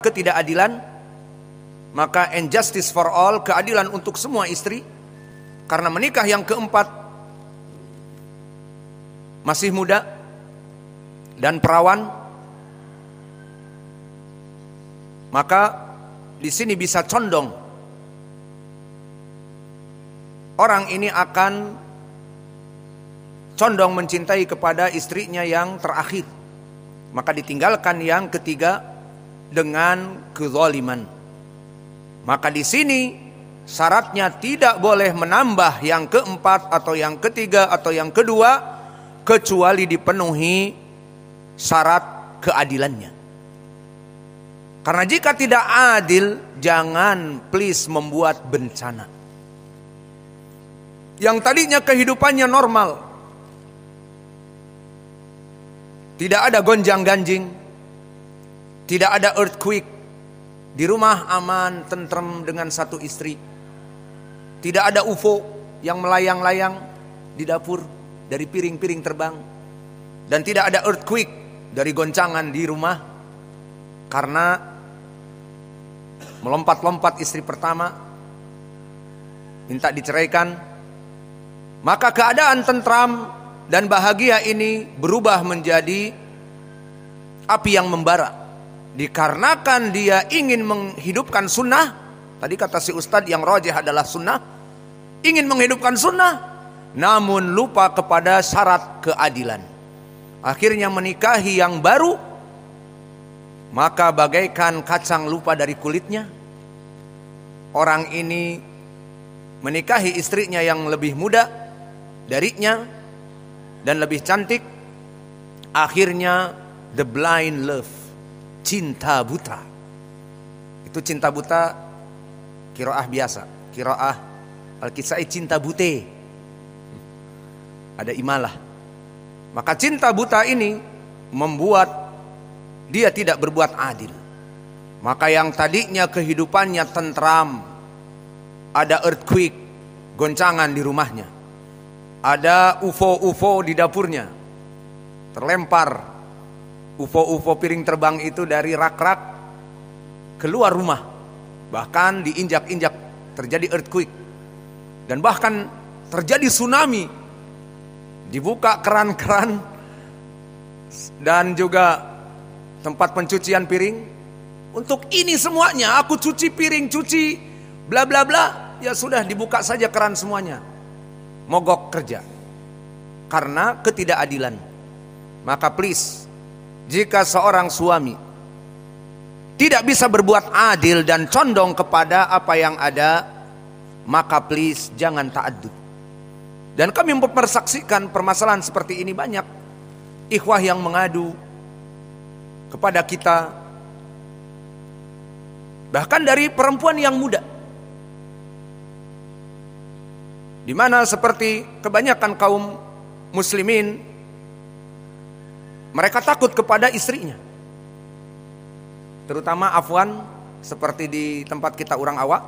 ketidakadilan maka injustice for all keadilan untuk semua istri karena menikah yang keempat masih muda dan perawan maka di sini bisa condong orang ini akan condong mencintai kepada istrinya yang terakhir maka ditinggalkan yang ketiga dengan kezaliman. Maka di sini syaratnya tidak boleh menambah yang keempat atau yang ketiga atau yang kedua kecuali dipenuhi syarat keadilannya. Karena jika tidak adil, jangan please membuat bencana. Yang tadinya kehidupannya normal, tidak ada gonjang-ganjing, tidak ada earthquake. Di rumah aman, tentrem dengan satu istri. Tidak ada UFO yang melayang-layang di dapur dari piring-piring terbang. Dan tidak ada earthquake dari goncangan di rumah karena melompat-lompat istri pertama minta diceraikan. Maka keadaan tentram dan bahagia ini berubah menjadi api yang membara. Dikarenakan dia ingin menghidupkan sunnah, tadi kata si Ustadz yang rojah adalah sunnah, ingin menghidupkan sunnah, namun lupa kepada syarat keadilan. Akhirnya menikahi yang baru, maka bagaikan kacang lupa dari kulitnya. Orang ini menikahi istrinya yang lebih muda darinya dan lebih cantik. Akhirnya the blind love cinta buta. Itu cinta buta kiroah biasa, kiroah al cinta bute. Ada imalah. Maka cinta buta ini membuat dia tidak berbuat adil. Maka yang tadinya kehidupannya tentram, ada earthquake, goncangan di rumahnya. Ada UFO-UFO di dapurnya. Terlempar UFO-UFO piring terbang itu dari rak-rak keluar rumah. Bahkan diinjak-injak terjadi earthquake. Dan bahkan terjadi tsunami. Dibuka keran-keran dan juga tempat pencucian piring. Untuk ini semuanya aku cuci piring, cuci bla bla bla. Ya sudah dibuka saja keran semuanya. Mogok kerja. Karena ketidakadilan. Maka please jika seorang suami tidak bisa berbuat adil dan condong kepada apa yang ada, maka please jangan ta'adud. Dan kami mempersaksikan permasalahan seperti ini banyak. Ikhwah yang mengadu kepada kita. Bahkan dari perempuan yang muda. Di mana seperti kebanyakan kaum muslimin mereka takut kepada istrinya. Terutama Afwan seperti di tempat kita orang awak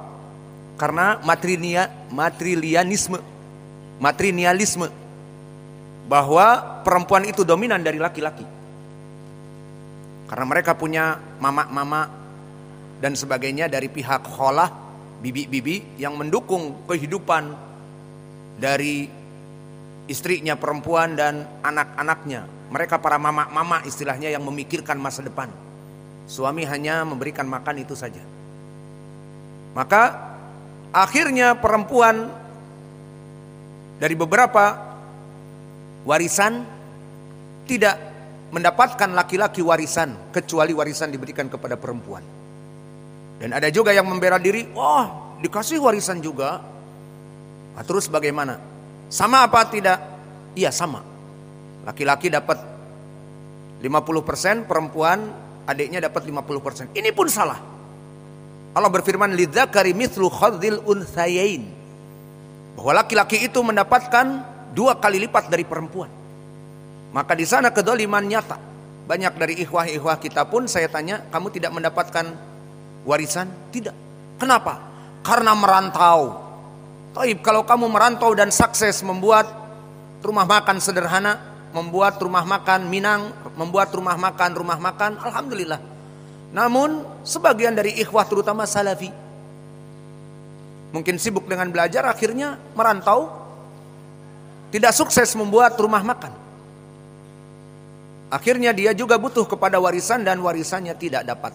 karena matrinia matrilianisme matrinialisme bahwa perempuan itu dominan dari laki-laki. Karena mereka punya mama-mama dan sebagainya dari pihak kholah, bibi-bibi yang mendukung kehidupan dari istrinya perempuan dan anak-anaknya. Mereka para mama-mama istilahnya yang memikirkan masa depan. Suami hanya memberikan makan itu saja. Maka akhirnya perempuan dari beberapa warisan tidak mendapatkan laki-laki warisan kecuali warisan diberikan kepada perempuan. Dan ada juga yang membela diri, oh dikasih warisan juga. Nah, terus bagaimana? Sama apa tidak? Iya sama. Laki-laki dapat 50%, perempuan adiknya dapat 50%. Ini pun salah. Allah berfirman lidzakari mithlu khadzil unthayain. Bahwa laki-laki itu mendapatkan dua kali lipat dari perempuan. Maka di sana kedoliman nyata. Banyak dari ikhwah-ikhwah kita pun saya tanya, kamu tidak mendapatkan warisan? Tidak. Kenapa? Karena merantau. Taib, kalau kamu merantau dan sukses membuat rumah makan sederhana, membuat rumah makan Minang, membuat rumah makan rumah makan, alhamdulillah. Namun sebagian dari ikhwah terutama salafi mungkin sibuk dengan belajar akhirnya merantau tidak sukses membuat rumah makan. Akhirnya dia juga butuh kepada warisan dan warisannya tidak dapat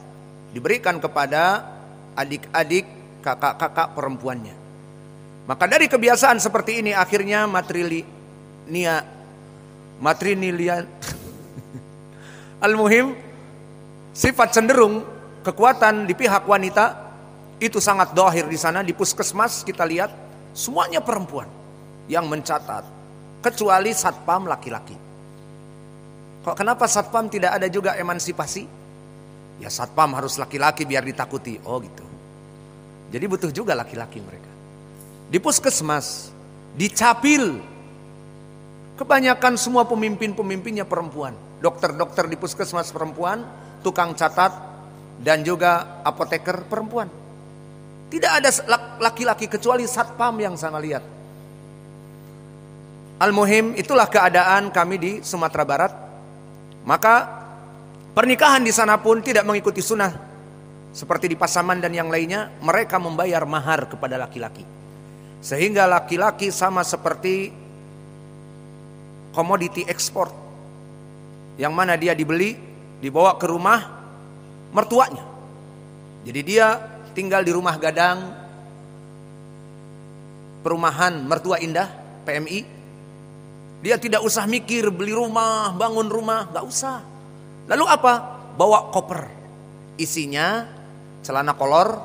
diberikan kepada adik-adik kakak-kakak perempuannya. Maka dari kebiasaan seperti ini akhirnya nia matrinilian almuhim sifat cenderung kekuatan di pihak wanita itu sangat dohir di sana di puskesmas kita lihat semuanya perempuan yang mencatat kecuali satpam laki-laki. Kok kenapa satpam tidak ada juga emansipasi? Ya satpam harus laki-laki biar ditakuti. Oh gitu. Jadi butuh juga laki-laki mereka di puskesmas, di capil. Kebanyakan semua pemimpin-pemimpinnya perempuan. Dokter-dokter di puskesmas perempuan, tukang catat, dan juga apoteker perempuan. Tidak ada laki-laki kecuali satpam yang sana lihat. Al-Muhim itulah keadaan kami di Sumatera Barat. Maka pernikahan di sana pun tidak mengikuti sunnah. Seperti di Pasaman dan yang lainnya, mereka membayar mahar kepada laki-laki. Sehingga laki-laki sama seperti komoditi ekspor. Yang mana dia dibeli, dibawa ke rumah mertuanya. Jadi dia tinggal di rumah gadang perumahan mertua indah PMI. Dia tidak usah mikir beli rumah, bangun rumah, nggak usah. Lalu apa? Bawa koper. Isinya celana kolor,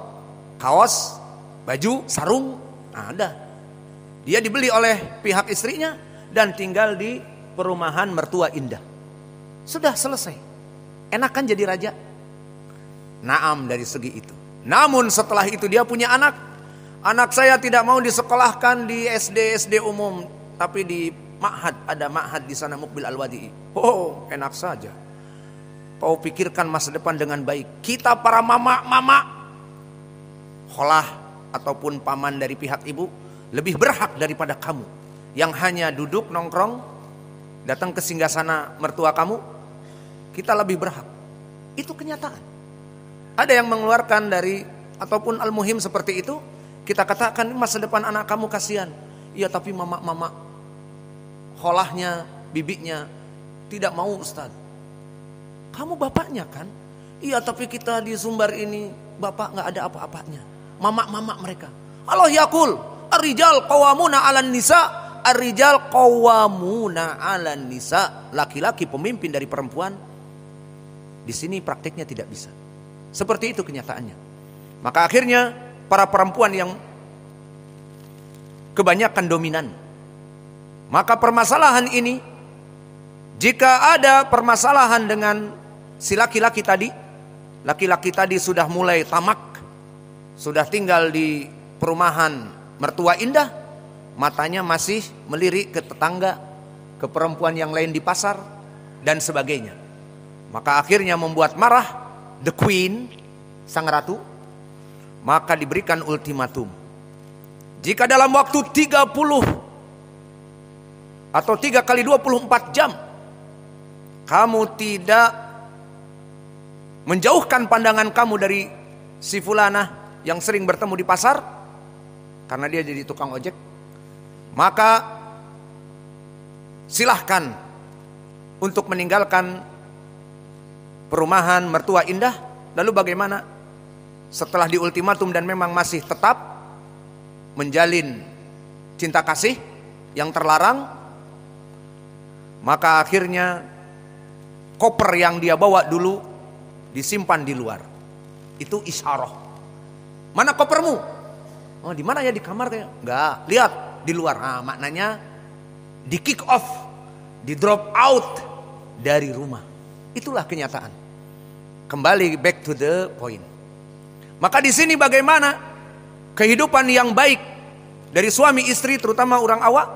kaos, baju, sarung, ada. Dia dibeli oleh pihak istrinya dan tinggal di perumahan mertua indah. Sudah selesai. Enak kan jadi raja? Naam dari segi itu. Namun setelah itu dia punya anak. Anak saya tidak mau disekolahkan di SD SD umum, tapi di Ma'had ada Ma'had di sana Mukbil al Wadi. Oh, enak saja. Kau pikirkan masa depan dengan baik. Kita para mama-mama kholah ataupun paman dari pihak ibu lebih berhak daripada kamu yang hanya duduk nongkrong datang ke singgah sana mertua kamu kita lebih berhak itu kenyataan ada yang mengeluarkan dari ataupun al-muhim seperti itu kita katakan masa depan anak kamu kasihan iya tapi mama-mama holahnya bibinya tidak mau ustad kamu bapaknya kan iya tapi kita di Sumbar ini bapak nggak ada apa-apanya mamak-mamak mereka. Allah yakul, arrijal qawamuna 'alan nisa, arrijal qawamuna 'alan nisa. Laki-laki pemimpin dari perempuan. Di sini praktiknya tidak bisa. Seperti itu kenyataannya. Maka akhirnya para perempuan yang kebanyakan dominan. Maka permasalahan ini jika ada permasalahan dengan si laki-laki tadi, laki-laki tadi sudah mulai tamak sudah tinggal di perumahan mertua indah, matanya masih melirik ke tetangga, ke perempuan yang lain di pasar dan sebagainya. Maka akhirnya membuat marah the queen, sang ratu, maka diberikan ultimatum. Jika dalam waktu 30 atau 3 kali 24 jam kamu tidak menjauhkan pandangan kamu dari si fulanah yang sering bertemu di pasar karena dia jadi tukang ojek, maka silahkan untuk meninggalkan perumahan mertua indah. Lalu bagaimana? Setelah di ultimatum dan memang masih tetap menjalin cinta kasih yang terlarang, maka akhirnya koper yang dia bawa dulu disimpan di luar. Itu isyarah Mana kopermu? Oh, di mana ya di kamar kayak? Enggak, lihat di luar. Nah, maknanya di kick off, di drop out dari rumah. Itulah kenyataan. Kembali back to the point. Maka di sini bagaimana kehidupan yang baik dari suami istri terutama orang awak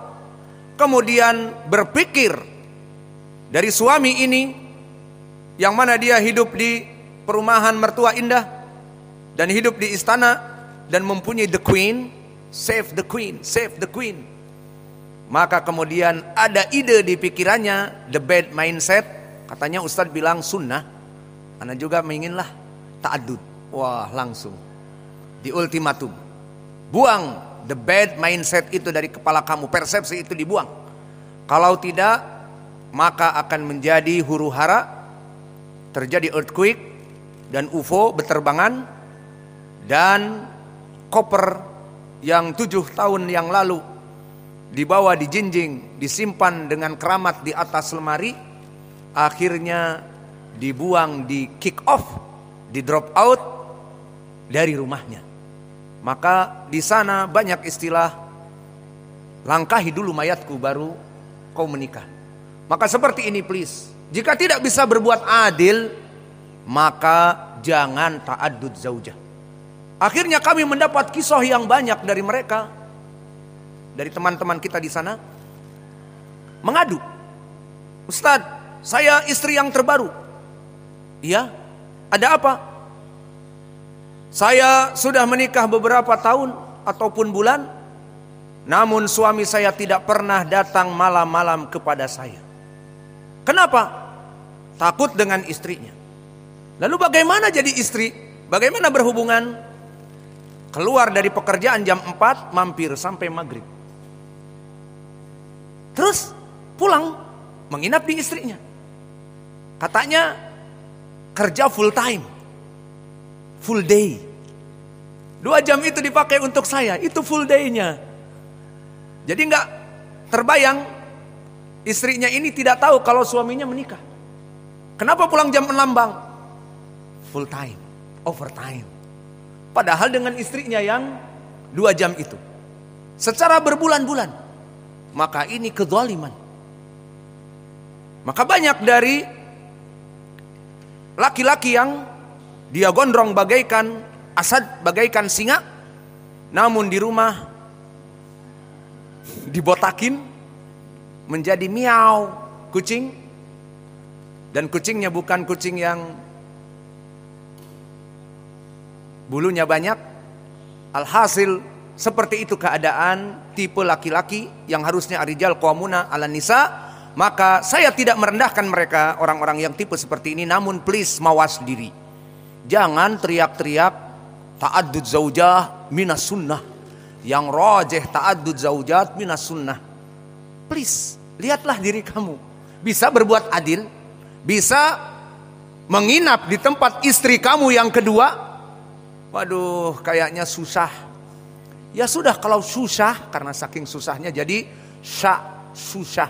kemudian berpikir dari suami ini yang mana dia hidup di perumahan mertua indah dan hidup di istana dan mempunyai the queen, save the queen, save the queen. Maka kemudian ada ide di pikirannya, the bad mindset, katanya Ustadz bilang sunnah, Anda juga menginginlah ta'adud. Wah langsung, di ultimatum. Buang the bad mindset itu dari kepala kamu, persepsi itu dibuang. Kalau tidak, maka akan menjadi huru hara, terjadi earthquake, dan UFO berterbangan dan koper yang tujuh tahun yang lalu dibawa di jinjing, disimpan dengan keramat di atas lemari, akhirnya dibuang di kick off, di drop out dari rumahnya. Maka di sana banyak istilah langkahi dulu mayatku baru kau menikah. Maka seperti ini please, jika tidak bisa berbuat adil, maka jangan taat zaujah. Akhirnya kami mendapat kisah yang banyak dari mereka, dari teman-teman kita di sana, mengadu. Ustadz, saya istri yang terbaru. Iya, ada apa? Saya sudah menikah beberapa tahun ataupun bulan, namun suami saya tidak pernah datang malam-malam kepada saya. Kenapa? Takut dengan istrinya. Lalu bagaimana jadi istri? Bagaimana berhubungan? Keluar dari pekerjaan jam 4, mampir sampai maghrib. Terus pulang, menginap di istrinya. Katanya kerja full time, full day. Dua jam itu dipakai untuk saya, itu full day-nya. Jadi nggak terbayang istrinya ini tidak tahu kalau suaminya menikah. Kenapa pulang jam 6 bang? Full time, overtime. Padahal dengan istrinya yang dua jam itu. Secara berbulan-bulan. Maka ini kezaliman. Maka banyak dari laki-laki yang dia gondrong bagaikan asad, bagaikan singa. Namun di rumah dibotakin menjadi miau kucing. Dan kucingnya bukan kucing yang bulunya banyak. Alhasil seperti itu keadaan tipe laki-laki yang harusnya arijal komuna ala nisa. Maka saya tidak merendahkan mereka orang-orang yang tipe seperti ini namun please mawas diri. Jangan teriak-teriak ta'addud zaujah minas sunnah. Yang rojeh ta'addud zaujah minas sunnah. Please, lihatlah diri kamu. Bisa berbuat adil, bisa menginap di tempat istri kamu yang kedua, waduh kayaknya susah. Ya sudah kalau susah karena saking susahnya jadi syak susah.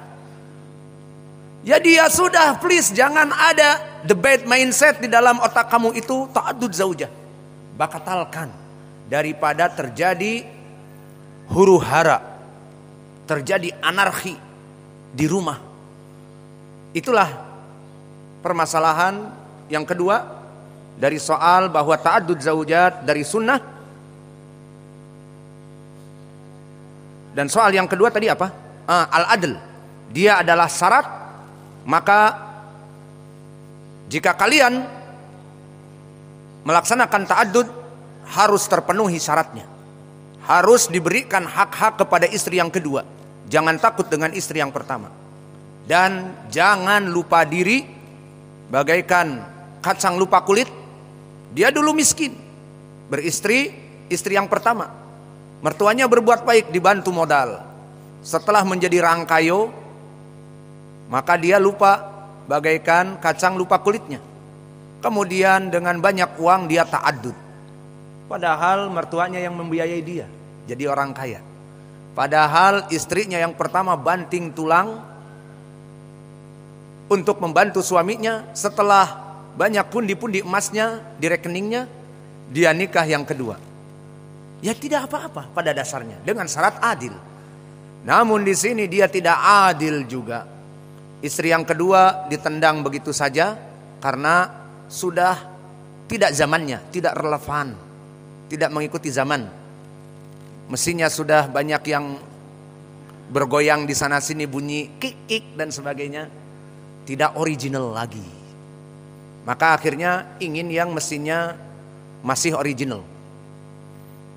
Jadi ya sudah please jangan ada the bad mindset di dalam otak kamu itu ta'adud zaujah. Bakatalkan daripada terjadi huru hara. Terjadi anarki di rumah. Itulah permasalahan yang kedua dari soal bahwa ta'addud zaujat dari sunnah dan soal yang kedua tadi apa uh, al-adl dia adalah syarat maka jika kalian melaksanakan ta'addud harus terpenuhi syaratnya harus diberikan hak-hak kepada istri yang kedua jangan takut dengan istri yang pertama dan jangan lupa diri bagaikan kacang lupa kulit dia dulu miskin, beristri, istri yang pertama. Mertuanya berbuat baik, dibantu modal. Setelah menjadi rangkayo, maka dia lupa bagaikan kacang lupa kulitnya. Kemudian dengan banyak uang dia ta'adud. Padahal mertuanya yang membiayai dia, jadi orang kaya. Padahal istrinya yang pertama banting tulang untuk membantu suaminya setelah banyak pun pundi di emasnya di rekeningnya, dia nikah yang kedua. Ya tidak apa-apa pada dasarnya dengan syarat adil. Namun di sini dia tidak adil juga. Istri yang kedua ditendang begitu saja karena sudah tidak zamannya, tidak relevan, tidak mengikuti zaman. Mesinnya sudah banyak yang bergoyang di sana sini bunyi kik kik dan sebagainya. Tidak original lagi. Maka akhirnya ingin yang mesinnya masih original.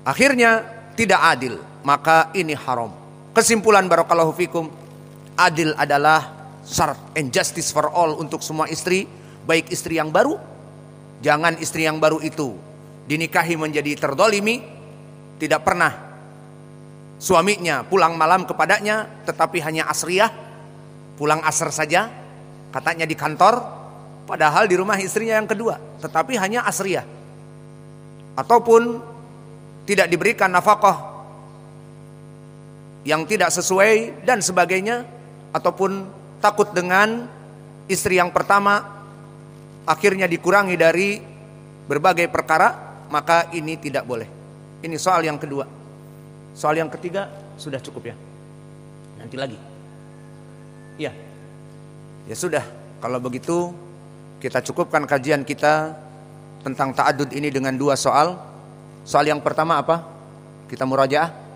Akhirnya tidak adil, maka ini haram. Kesimpulan barokallahu fikum, adil adalah syarat and justice for all untuk semua istri, baik istri yang baru, jangan istri yang baru itu dinikahi menjadi terdolimi, tidak pernah suaminya pulang malam kepadanya, tetapi hanya asriyah, pulang asar saja, katanya di kantor, Padahal di rumah istrinya yang kedua, tetapi hanya asriah, Ataupun tidak diberikan nafkah yang tidak sesuai dan sebagainya ataupun takut dengan istri yang pertama akhirnya dikurangi dari berbagai perkara maka ini tidak boleh. Ini soal yang kedua. Soal yang ketiga sudah cukup ya. Nanti lagi. Ya, Ya sudah, kalau begitu kita cukupkan kajian kita tentang ta'adud ini dengan dua soal. Soal yang pertama apa? Kita murajaah